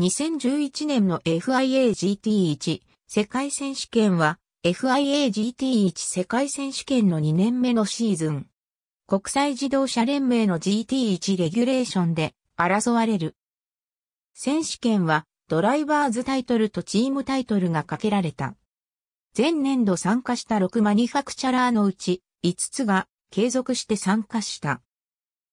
2011年の FIAGT1 世界選手権は FIAGT1 世界選手権の2年目のシーズン。国際自動車連盟の GT1 レギュレーションで争われる。選手権はドライバーズタイトルとチームタイトルがかけられた。前年度参加した6マニファクチャラーのうち5つが継続して参加した。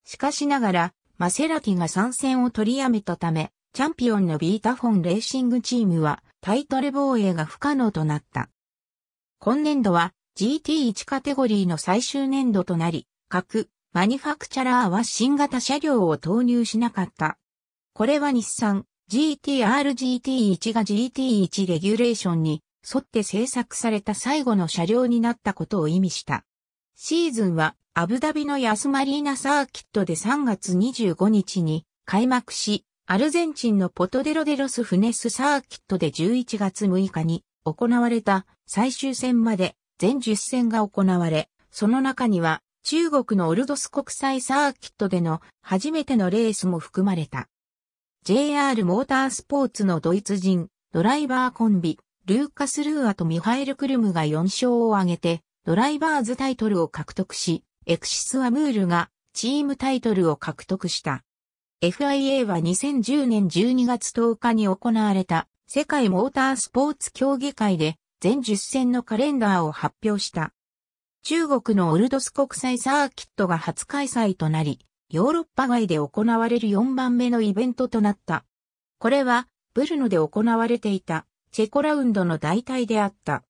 しかしながら、マセラティが参戦を取りやめたため、チャンピオンのビータフォンレーシングチームはタイトル防衛が不可能となった。今年度は GT1 カテゴリーの最終年度となり、各マニファクチャラーは新型車両を投入しなかった。これは日産 GTR-GT1 が GT1 レギュレーションに沿って製作された最後の車両になったことを意味した。シーズンはアブダビのヤスマリーナサーキットで3月25日に開幕し、アルゼンチンのポトデロデロスフネスサーキットで11月6日に行われた最終戦まで全10戦が行われ、その中には中国のオルドス国際サーキットでの初めてのレースも含まれた。JR モータースポーツのドイツ人、ドライバーコンビ、ルーカス・ルーアとミハエル・クルムが4勝を挙げて、ドライバーズタイトルを獲得し、エクシス・アムールがチームタイトルを獲得した。FIA は2010年12月10日に行われた世界モータースポーツ競技会で全10戦のカレンダーを発表した。中国のオルドス国際サーキットが初開催となり、ヨーロッパ外で行われる4番目のイベントとなった。これは、ブルノで行われていた、チェコラウンドの代替であった。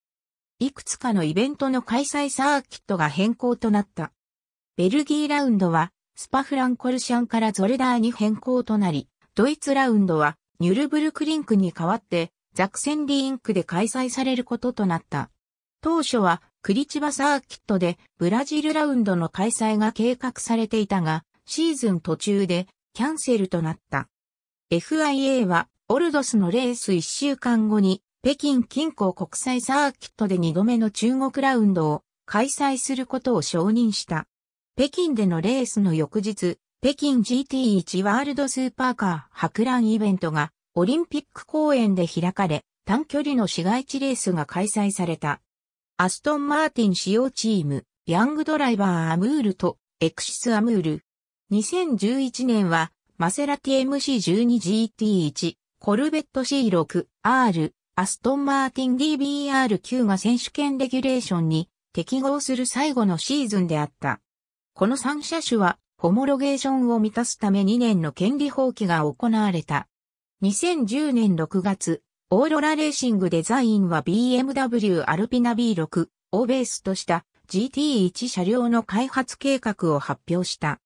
いくつかのイベントの開催サーキットが変更となった。ベルギーラウンドは、スパフランコルシャンからゾルダーに変更となり、ドイツラウンドはニュルブルクリンクに代わってザクセンリーンクで開催されることとなった。当初はクリチバサーキットでブラジルラウンドの開催が計画されていたが、シーズン途中でキャンセルとなった。FIA はオルドスのレース1週間後に北京近郊国際サーキットで2度目の中国ラウンドを開催することを承認した。北京でのレースの翌日、北京 GT1 ワールドスーパーカー博覧イベントがオリンピック公園で開かれ、短距離の市街地レースが開催された。アストン・マーティン使用チーム、ヤングドライバー・アムールとエクシス・アムール。2011年は、マセラティ MC12GT1、コルベット C6、R、アストン・マーティン DBR9 が選手権レギュレーションに適合する最後のシーズンであった。この3車種は、ホモロゲーションを満たすため2年の権利放棄が行われた。2010年6月、オーロラレーシングデザインは BMW アルピナ B6 をベースとした GT1 車両の開発計画を発表した。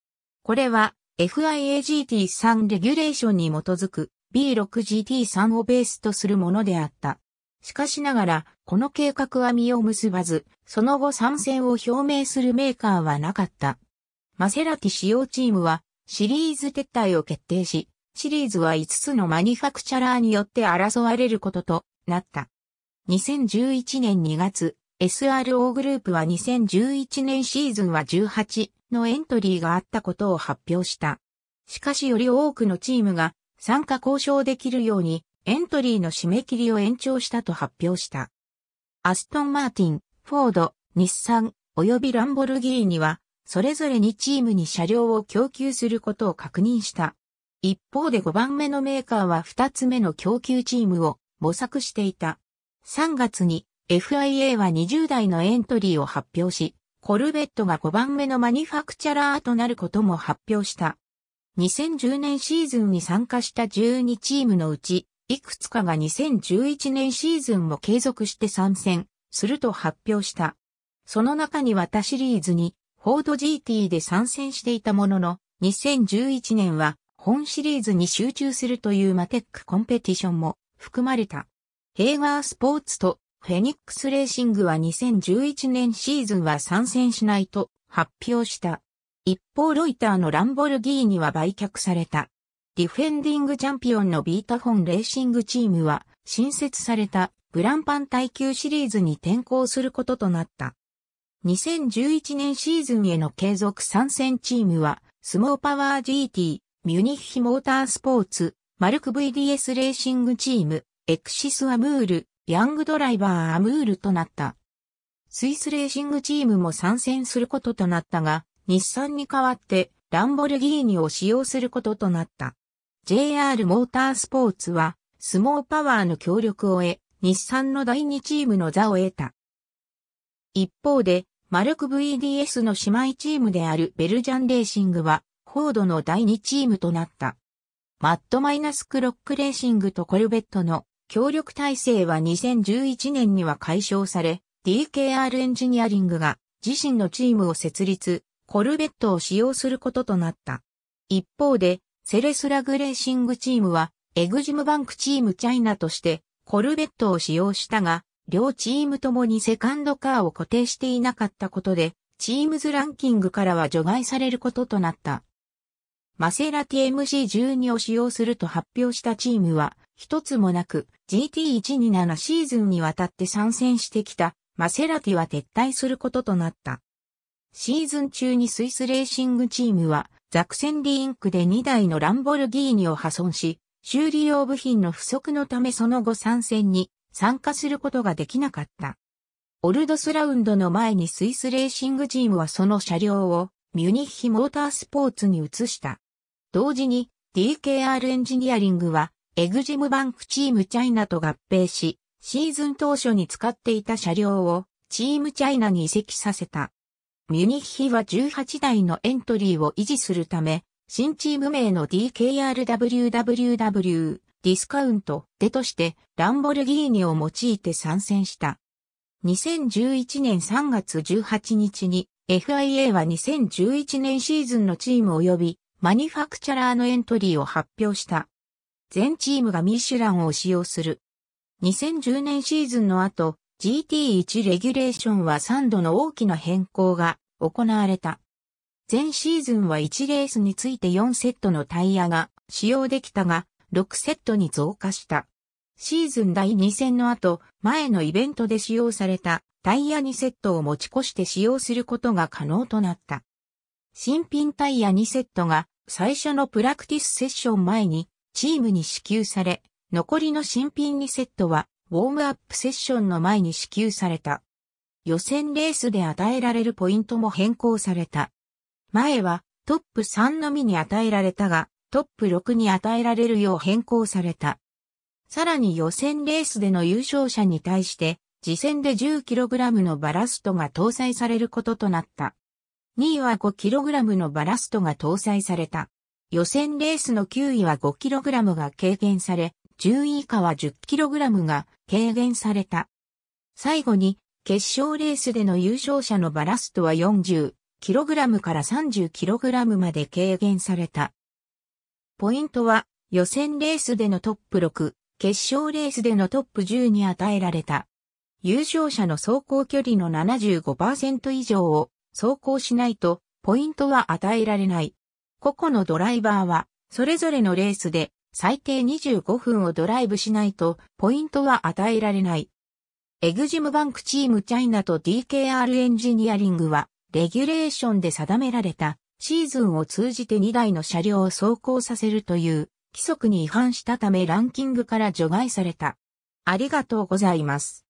これは FIAGT3 レギュレーションに基づく B6GT3 をベースとするものであった。しかしながら、この計画は実を結ばず、その後参戦を表明するメーカーはなかった。マセラティ使用チームは、シリーズ撤退を決定し、シリーズは5つのマニファクチャラーによって争われることとなった。2011年2月、SRO グループは2011年シーズンは18のエントリーがあったことを発表した。しかしより多くのチームが参加交渉できるようにエントリーの締め切りを延長したと発表した。アストン・マーティン、フォード、日産、及びランボルギーニは、それぞれにチームに車両を供給することを確認した。一方で5番目のメーカーは2つ目の供給チームを模索していた。3月に FIA は20台のエントリーを発表し、コルベットが5番目のマニファクチャラーとなることも発表した。2010年シーズンに参加した12チームのうち、いくつかが2011年シーズンも継続して参戦すると発表した。その中には他シリーズにフォード GT で参戦していたものの、2011年は本シリーズに集中するというマテックコンペティションも含まれた。ヘイガースポーツとフェニックスレーシングは2011年シーズンは参戦しないと発表した。一方ロイターのランボルギーニは売却された。ディフェンディングチャンピオンのビータフォンレーシングチームは、新設されたブランパン耐久シリーズに転向することとなった。2011年シーズンへの継続参戦チームは、スモーパワー GT、ミュニッヒモータースポーツ、マルク VDS レーシングチーム、エクシスアムール、ヤングドライバーアムールとなった。スイスレーシングチームも参戦することとなったが、日産に代わってランボルギーニを使用することとなった。JR モータースポーツは、スモーパワーの協力を得、日産の第2チームの座を得た。一方で、マルク VDS の姉妹チームであるベルジャンレーシングは、フォードの第2チームとなった。マットマイナスクロックレーシングとコルベットの協力体制は2011年には解消され、DKR エンジニアリングが自身のチームを設立、コルベットを使用することとなった。一方で、セレスラグレーシングチームは、エグジムバンクチームチャイナとして、コルベットを使用したが、両チームともにセカンドカーを固定していなかったことで、チームズランキングからは除外されることとなった。マセラティ MC12 を使用すると発表したチームは、一つもなく GT127 シーズンにわたって参戦してきたマセラティは撤退することとなった。シーズン中にスイスレーシングチームはザクセンリインクで2台のランボルギーニを破損し、修理用部品の不足のためその後参戦に参加することができなかった。オルドスラウンドの前にスイスレーシングチームはその車両をミュニッヒモータースポーツに移した。同時に DKR エンジニアリングはエグジムバンクチームチャイナと合併し、シーズン当初に使っていた車両をチームチャイナに移籍させた。ミュニッヒは18台のエントリーを維持するため、新チーム名の DKRWWW ディスカウントでとしてランボルギーニを用いて参戦した。2011年3月18日に FIA は2011年シーズンのチーム及びマニファクチャラーのエントリーを発表した。全チームがミシュランを使用する。2010年シーズンの後、GT1 レギュレーションは3度の大きな変更が行われた。前シーズンは1レースについて4セットのタイヤが使用できたが、6セットに増加した。シーズン第2戦の後、前のイベントで使用されたタイヤ2セットを持ち越して使用することが可能となった。新品タイヤ2セットが最初のプラクティスセッション前にチームに支給され、残りの新品2セットはウォームアップセッションの前に支給された。予選レースで与えられるポイントも変更された。前はトップ3のみに与えられたが、トップ6に与えられるよう変更された。さらに予選レースでの優勝者に対して、次戦で 10kg のバラストが搭載されることとなった。2位は 5kg のバラストが搭載された。予選レースの9位は 5kg が軽減され、10位以下は 10kg が軽減された。最後に決勝レースでの優勝者のバラストは 40kg から 30kg まで軽減された。ポイントは予選レースでのトップ6、決勝レースでのトップ10に与えられた。優勝者の走行距離の75%以上を走行しないとポイントは与えられない。個々のドライバーはそれぞれのレースで最低25分をドライブしないとポイントは与えられない。エグジムバンクチームチャイナと DKR エンジニアリングは、レギュレーションで定められた、シーズンを通じて2台の車両を走行させるという、規則に違反したためランキングから除外された。ありがとうございます。